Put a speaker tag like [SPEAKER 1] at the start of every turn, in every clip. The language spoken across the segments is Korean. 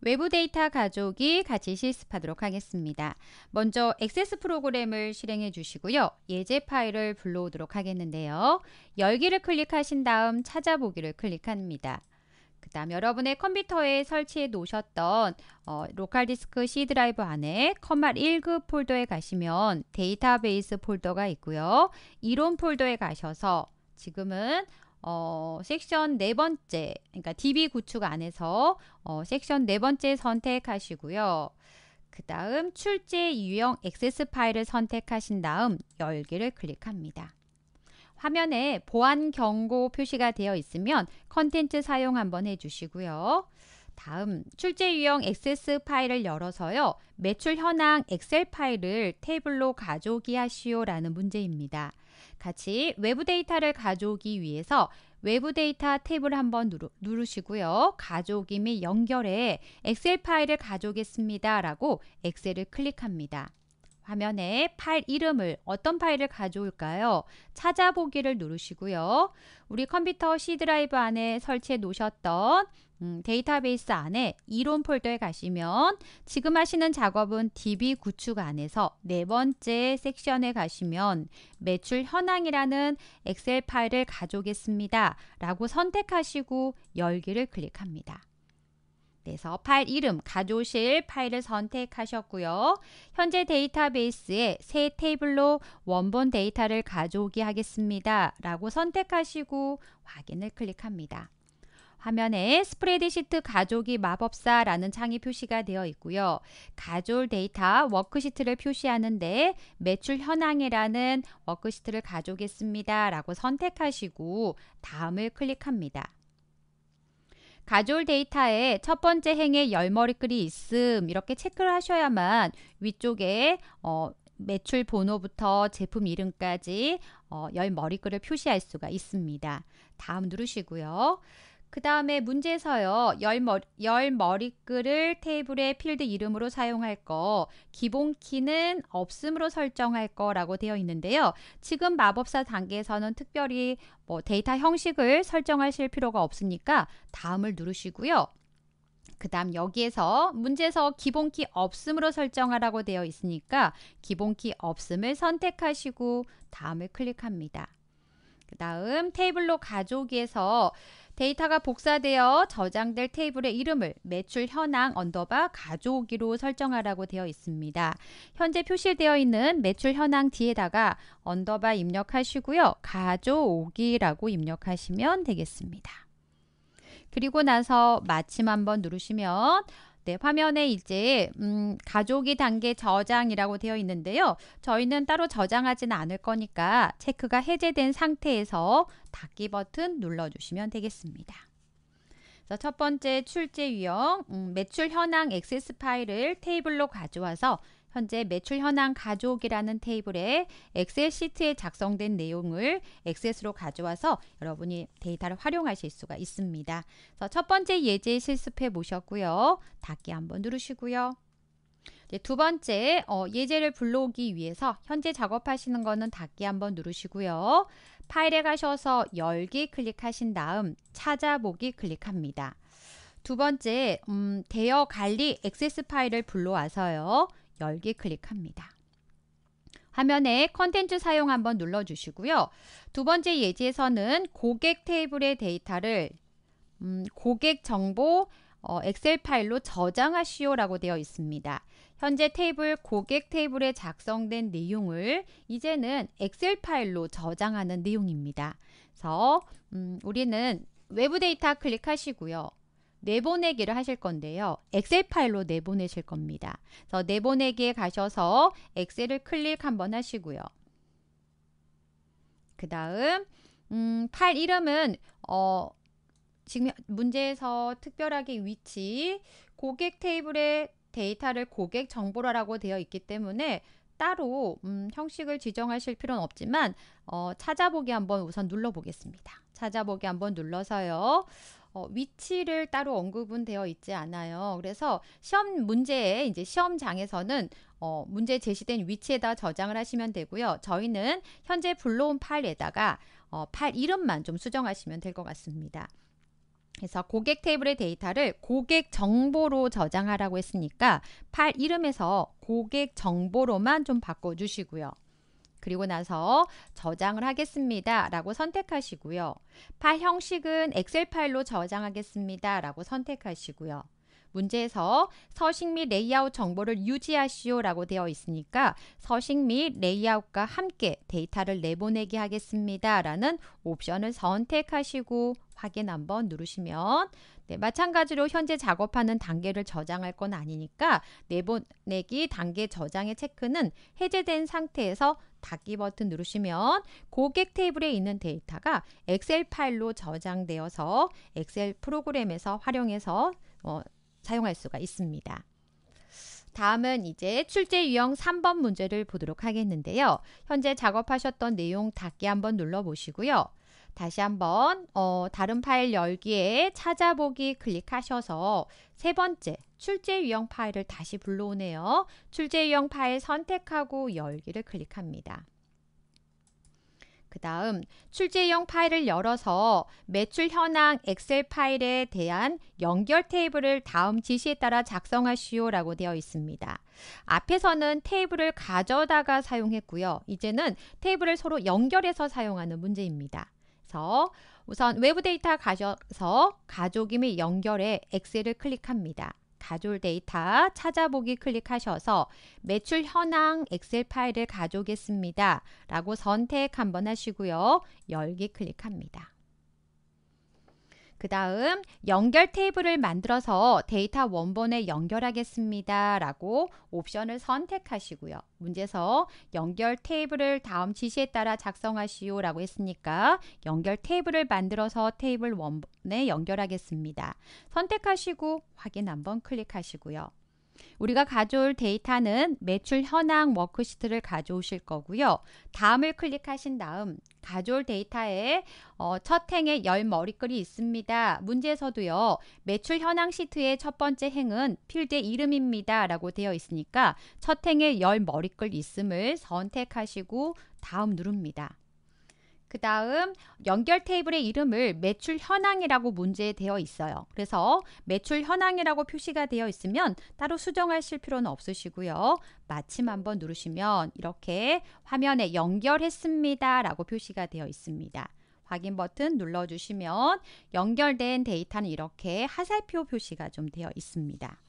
[SPEAKER 1] 외부 데이터 가족이 같이 실습하도록 하겠습니다. 먼저 액세스 프로그램을 실행해 주시고요. 예제 파일을 불러오도록 하겠는데요. 열기를 클릭하신 다음 찾아보기를 클릭합니다. 그 다음 여러분의 컴퓨터에 설치해 놓으셨던 어, 로컬 디스크 C 드라이브 안에 컴말 1급 폴더에 가시면 데이터베이스 폴더가 있고요. 이론 폴더에 가셔서 지금은 어, 섹션 네 번째, 그러니까 DB 구축 안에서 어, 섹션 네 번째 선택하시고요. 그 다음 출제 유형 액세스 파일을 선택하신 다음 열기를 클릭합니다. 화면에 보안 경고 표시가 되어 있으면 컨텐츠 사용 한번 해주시고요. 다음 출제 유형 액세스 파일을 열어서요. 매출 현황 엑셀 파일을 테이블로 가져오기 하시오라는 문제입니다. 같이 외부 데이터를 가져오기 위해서 외부 데이터 탭을 한번 누르, 시고요 가져오기 및연결에 엑셀 파일을 가져오겠습니다. 라고 엑셀을 클릭합니다. 화면에 파일 이름을 어떤 파일을 가져올까요? 찾아보기를 누르시고요. 우리 컴퓨터 C 드라이브 안에 설치해 놓으셨던 음, 데이터베이스 안에 이론 폴더에 가시면 지금 하시는 작업은 DB 구축 안에서 네 번째 섹션에 가시면 매출 현황이라는 엑셀 파일을 가져오겠습니다. 라고 선택하시고 열기를 클릭합니다. 그래서 파일 이름, 가져오실 파일을 선택하셨고요. 현재 데이터베이스에 새 테이블로 원본 데이터를 가져오기 하겠습니다. 라고 선택하시고 확인을 클릭합니다. 화면에 스프레드시트 가족이 마법사라는 창이 표시가 되어 있고요. 가졸 데이터 워크시트를 표시하는데 매출 현황이라는 워크시트를 가져오겠습니다. 라고 선택하시고 다음을 클릭합니다. 가졸 데이터에 첫 번째 행에 열머리글이 있음 이렇게 체크를 하셔야만 위쪽에 어, 매출 번호부터 제품 이름까지 어, 열머리글을 표시할 수가 있습니다. 다음 누르시고요. 그 다음에 문제에서요. 열, 머리, 열 머리글을 테이블의 필드 이름으로 사용할 거, 기본키는 없음으로 설정할 거라고 되어 있는데요. 지금 마법사 단계에서는 특별히 뭐 데이터 형식을 설정하실 필요가 없으니까 다음을 누르시고요. 그 다음 여기에서 문제에서 기본키 없음으로 설정하라고 되어 있으니까 기본키 없음을 선택하시고 다음을 클릭합니다. 그 다음 테이블로 가져오기에서 데이터가 복사되어 저장될 테이블의 이름을 매출 현황 언더바 가져오기로 설정하라고 되어 있습니다. 현재 표시되어 있는 매출 현황 뒤에다가 언더바 입력하시고요. 가져오기라고 입력하시면 되겠습니다. 그리고 나서 마침 한번 누르시면 네, 화면에 이제 음, 가족이 단계 저장이라고 되어 있는데요. 저희는 따로 저장하지 않을 거니까 체크가 해제된 상태에서 닫기 버튼 눌러주시면 되겠습니다. 첫 번째 출제 유형, 음, 매출 현황 액세스 파일을 테이블로 가져와서 현재 매출 현황 가져오기라는 테이블에 엑셀 시트에 작성된 내용을 엑스로 가져와서 여러분이 데이터를 활용하실 수가 있습니다. 그래서 첫 번째 예제 실습해 보셨고요. 닫기 한번 누르시고요. 두 번째 어, 예제를 불러오기 위해서 현재 작업하시는 거는 닫기 한번 누르시고요. 파일에 가셔서 열기 클릭하신 다음 찾아보기 클릭합니다. 두 번째 음, 대여 관리 액세스 파일을 불러와서요. 열기 클릭합니다. 화면에 컨텐츠 사용 한번 눌러주시고요. 두 번째 예제에서는 고객 테이블의 데이터를 음, 고객 정보 어, 엑셀 파일로 저장하시오 라고 되어 있습니다. 현재 테이블 고객 테이블에 작성된 내용을 이제는 엑셀 파일로 저장하는 내용입니다. 그래서 음, 우리는 외부 데이터 클릭하시고요. 내보내기를 하실 건데요. 엑셀 파일로 내보내실 겁니다. 그래서 내보내기에 가셔서 엑셀을 클릭 한번 하시고요. 그 다음 음, 파일 이름은 어, 지금 문제에서 특별하게 위치 고객 테이블에 데이터를 고객 정보라고 되어 있기 때문에 따로 음, 형식을 지정하실 필요는 없지만 어, 찾아보기 한번 우선 눌러보겠습니다. 찾아보기 한번 눌러서요. 어, 위치를 따로 언급은 되어 있지 않아요. 그래서 시험 문제에 이제 시험장에서는 어, 문제 제시된 위치에다 저장을 하시면 되고요. 저희는 현재 불러온 파일에다가 어, 파일 이름만 좀 수정하시면 될 것 같습니다. 그래서 고객 테이블의 데이터를 고객 정보로 저장하라고 했으니까 파일 이름에서 고객 정보로만 좀 바꿔주시고요. 그리고 나서 저장을 하겠습니다. 라고 선택하시고요. 파 형식은 엑셀 파일로 저장하겠습니다. 라고 선택하시고요. 문제에서 서식 및 레이아웃 정보를 유지하시오 라고 되어 있으니까 서식 및 레이아웃과 함께 데이터를 내보내기 하겠습니다 라는 옵션을 선택하시고 확인 한번 누르시면 네, 마찬가지로 현재 작업하는 단계를 저장할 건 아니니까 내보내기 단계 저장의 체크는 해제된 상태에서 닫기 버튼 누르시면 고객 테이블에 있는 데이터가 엑셀 파일로 저장되어서 엑셀 프로그램에서 활용해서 어, 사용할 수가 있습니다. 다음은 이제 출제 유형 3번 문제를 보도록 하겠는데요. 현재 작업하셨던 내용 닫기 한번 눌러보시고요. 다시 한번 어, 다른 파일 열기에 찾아보기 클릭하셔서 세 번째 출제 유형 파일을 다시 불러오네요. 출제 유형 파일 선택하고 열기를 클릭합니다. 그 다음 출제형 유 파일을 열어서 매출 현황 엑셀 파일에 대한 연결 테이블을 다음 지시에 따라 작성하시오 라고 되어 있습니다. 앞에서는 테이블을 가져다가 사용했고요. 이제는 테이블을 서로 연결해서 사용하는 문제입니다. 그래서 우선 외부 데이터 가셔서 가족이 및 연결에 엑셀을 클릭합니다. 가족 데이터 찾아보기 클릭하셔서 매출 현황 엑셀 파일을 가져오겠습니다. 라고 선택 한번 하시고요. 열기 클릭합니다. 그 다음 연결 테이블을 만들어서 데이터 원본에 연결하겠습니다. 라고 옵션을 선택하시고요. 문제서 에 연결 테이블을 다음 지시에 따라 작성하시오 라고 했으니까 연결 테이블을 만들어서 테이블 원본에 연결하겠습니다. 선택하시고 확인 한번 클릭하시고요. 우리가 가져올 데이터는 매출 현황 워크시트를 가져오실 거고요. 다음을 클릭하신 다음 가져올 데이터에 어, 첫 행에 열 머리글이 있습니다. 문제에서도요. 매출 현황 시트의 첫 번째 행은 필드의 이름입니다. 라고 되어 있으니까 첫 행에 열 머리글 있음을 선택하시고 다음 누릅니다. 그 다음 연결 테이블의 이름을 매출 현황이라고 문제 되어 있어요. 그래서 매출 현황이라고 표시가 되어 있으면 따로 수정하실 필요는 없으시고요. 마침 한번 누르시면 이렇게 화면에 연결했습니다 라고 표시가 되어 있습니다. 확인 버튼 눌러주시면 연결된 데이터는 이렇게 하살표 표시가 좀 되어 있습니다.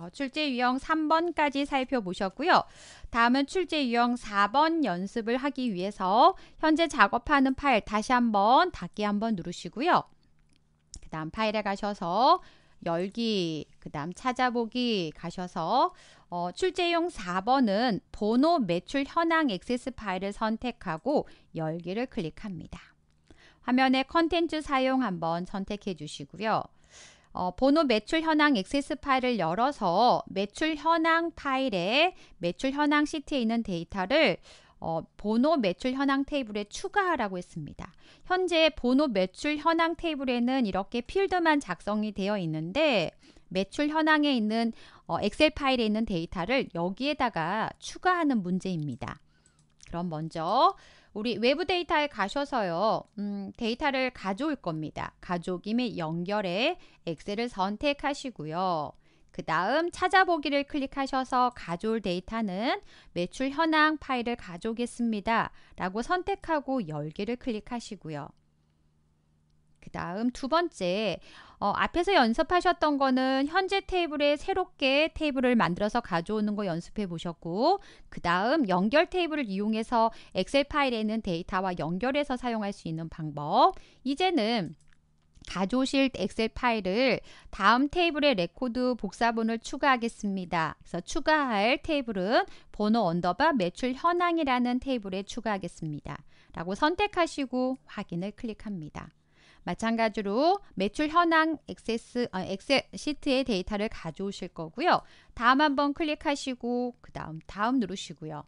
[SPEAKER 1] 어, 출제 유형 3번까지 살펴보셨고요. 다음은 출제 유형 4번 연습을 하기 위해서 현재 작업하는 파일 다시 한번 닫기 한번 누르시고요. 그 다음 파일에 가셔서 열기, 그 다음 찾아보기 가셔서 어, 출제용 4번은 번호 매출 현황 액세스 파일을 선택하고 열기를 클릭합니다. 화면에 컨텐츠 사용 한번 선택해 주시고요. 어, 번호 매출 현황 액세스 파일을 열어서 매출 현황 파일에 매출 현황 시트에 있는 데이터를 어, 번호 매출 현황 테이블에 추가하라고 했습니다. 현재 번호 매출 현황 테이블에는 이렇게 필드만 작성이 되어 있는데 매출 현황에 있는 어, 엑셀 파일에 있는 데이터를 여기에다가 추가하는 문제입니다. 그럼 먼저 우리 외부 데이터에 가셔서요. 음, 데이터를 가져올 겁니다. 가족오기연결에 엑셀을 선택하시고요. 그 다음 찾아보기를 클릭하셔서 가져올 데이터는 매출 현황 파일을 가져오겠습니다. 라고 선택하고 열기를 클릭하시고요. 그 다음 두 번째, 어, 앞에서 연습하셨던 거는 현재 테이블에 새롭게 테이블을 만들어서 가져오는 거 연습해 보셨고, 그 다음 연결 테이블을 이용해서 엑셀 파일에 있는 데이터와 연결해서 사용할 수 있는 방법. 이제는 가져오실 엑셀 파일을 다음 테이블에 레코드 복사본을 추가하겠습니다. 그래서 추가할 테이블은 번호 언더바 매출 현황이라는 테이블에 추가하겠습니다. 라고 선택하시고 확인을 클릭합니다. 마찬가지로 매출 현황 액세스, 어, 아, 엑셀 시트의 데이터를 가져오실 거고요. 다음 한번 클릭하시고 그 다음 다음 누르시고요.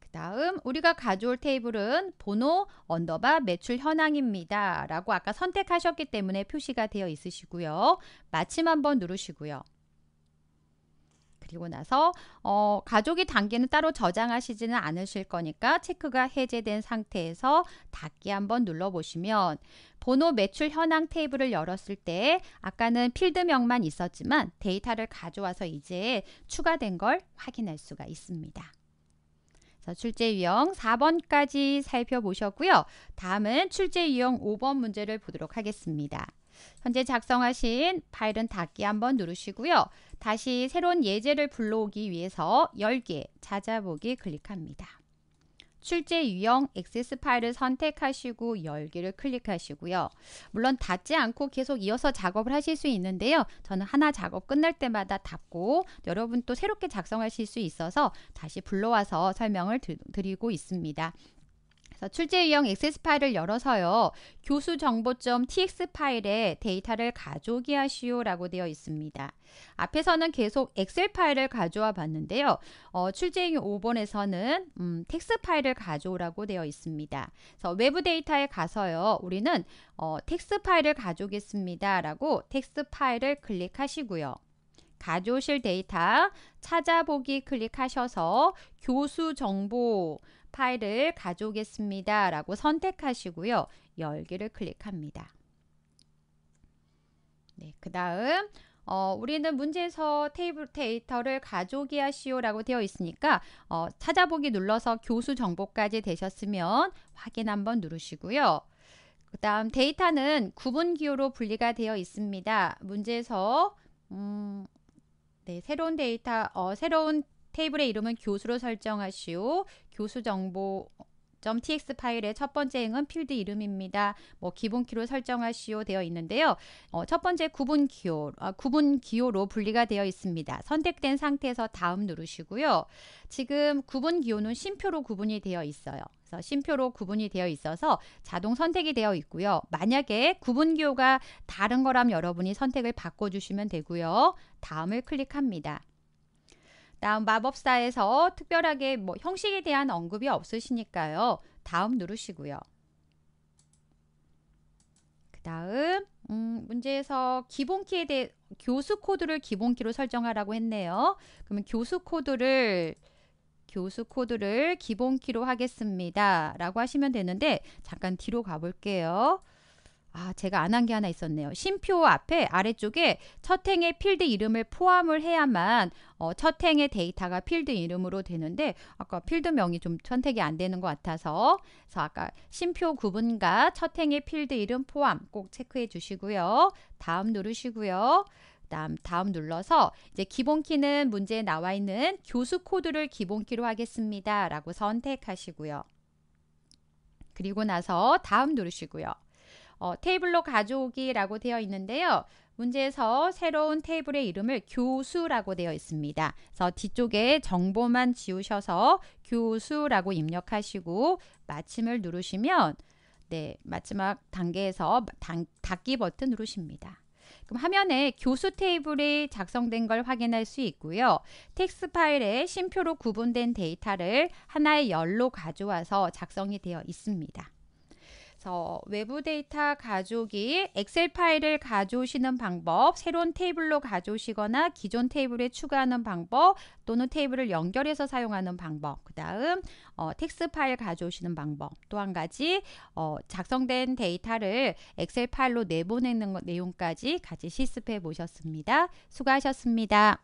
[SPEAKER 1] 그 다음 우리가 가져올 테이블은 번호 언더바 매출 현황입니다. 라고 아까 선택하셨기 때문에 표시가 되어 있으시고요. 마침 한번 누르시고요. 그리고 나서 어, 가족이 단계는 따로 저장하시지는 않으실 거니까 체크가 해제된 상태에서 닫기 한번 눌러보시면 번호 매출 현황 테이블을 열었을 때 아까는 필드명만 있었지만 데이터를 가져와서 이제 추가된 걸 확인할 수가 있습니다. 출제 유형 4번까지 살펴보셨고요. 다음은 출제 유형 5번 문제를 보도록 하겠습니다. 현재 작성하신 파일은 닫기 한번 누르시고요. 다시 새로운 예제를 불러오기 위해서 1 0 찾아보기 클릭합니다. 출제 유형 액세 파일을 선택하시고 열기를 클릭하시고요. 물론 닫지 않고 계속 이어서 작업을 하실 수 있는데요. 저는 하나 작업 끝날 때마다 닫고 여러분 또 새롭게 작성하실 수 있어서 다시 불러와서 설명을 드리고 있습니다. 출제유형 x 스 파일을 열어서요. 교수 정보점 tx 파일에 데이터를 가져오게 하시오라고 되어 있습니다. 앞에서는 계속 엑셀 파일을 가져와 봤는데요. 어, 출제유형 5번에서는 음, 텍스 파일을 가져오라고 되어 있습니다. 그래서 외부 데이터에 가서요. 우리는 어, 텍스 파일을 가져오겠습니다라고 텍스 파일을 클릭하시고요. 가져오실 데이터 찾아보기 클릭하셔서 교수 정보 파일을 가져오겠습니다. 라고 선택하시고요. 열기를 클릭합니다. 네, 그 다음 어, 우리는 문제에서 테이블 데이터를 가져오기 하시오 라고 되어 있으니까 어, 찾아보기 눌러서 교수 정보까지 되셨으면 확인 한번 누르시고요. 그 다음 데이터는 구분 기호로 분리가 되어 있습니다. 문제에서 음, 네, 새로운 데이터, 어, 새로운 테이블의 이름은 교수로 설정하시오. 교수 정보 .tx 파일의 첫 번째 행은 필드 이름입니다. 뭐 기본키로 설정하시오 되어 있는데요. 어, 첫 번째 구분 기호, 아, 구분 기호로 분리가 되어 있습니다. 선택된 상태에서 다음 누르시고요. 지금 구분 기호는 심표로 구분이 되어 있어요. 그래서 심표로 구분이 되어 있어서 자동 선택이 되어 있고요. 만약에 구분 기호가 다른 거라면 여러분이 선택을 바꿔주시면 되고요. 다음을 클릭합니다. 다음 마법사에서 특별하게 뭐 형식에 대한 언급이 없으시니까요. 다음 누르시고요. 그 다음 음, 문제에서 기본키에 대해 교수 코드를 기본키로 설정하라고 했네요. 그러면 교수 코드를 교수 코드를 기본키로 하겠습니다. 라고 하시면 되는데 잠깐 뒤로 가볼게요. 아, 제가 안 한 게 하나 있었네요. 심표 앞에 아래쪽에 첫 행의 필드 이름을 포함을 해야만 어, 첫 행의 데이터가 필드 이름으로 되는데 아까 필드명이 좀 선택이 안 되는 것 같아서 그래서 아까 심표 구분과 첫 행의 필드 이름 포함 꼭 체크해 주시고요. 다음 누르시고요. 다음, 다음 눌러서 이제 기본키는 문제에 나와 있는 교수 코드를 기본키로 하겠습니다. 라고 선택하시고요. 그리고 나서 다음 누르시고요. 어, 테이블로 가져오기라고 되어 있는데요. 문제에서 새로운 테이블의 이름을 교수라고 되어 있습니다. 그래서 뒤쪽에 정보만 지우셔서 교수라고 입력하시고 마침을 누르시면 네, 마지막 단계에서 단, 닫기 버튼 누르십니다. 그럼 화면에 교수 테이블이 작성된 걸 확인할 수 있고요. 텍스 파일에 심표로 구분된 데이터를 하나의 열로 가져와서 작성이 되어 있습니다. 그 외부 데이터 가져오기, 엑셀 파일을 가져오시는 방법, 새로운 테이블로 가져오시거나 기존 테이블에 추가하는 방법, 또는 테이블을 연결해서 사용하는 방법, 그 다음 어, 텍스 파일 가져오시는 방법, 또 한 가지 어, 작성된 데이터를 엑셀 파일로 내보내는 내용까지 같이 실습해 보셨습니다. 수고하셨습니다.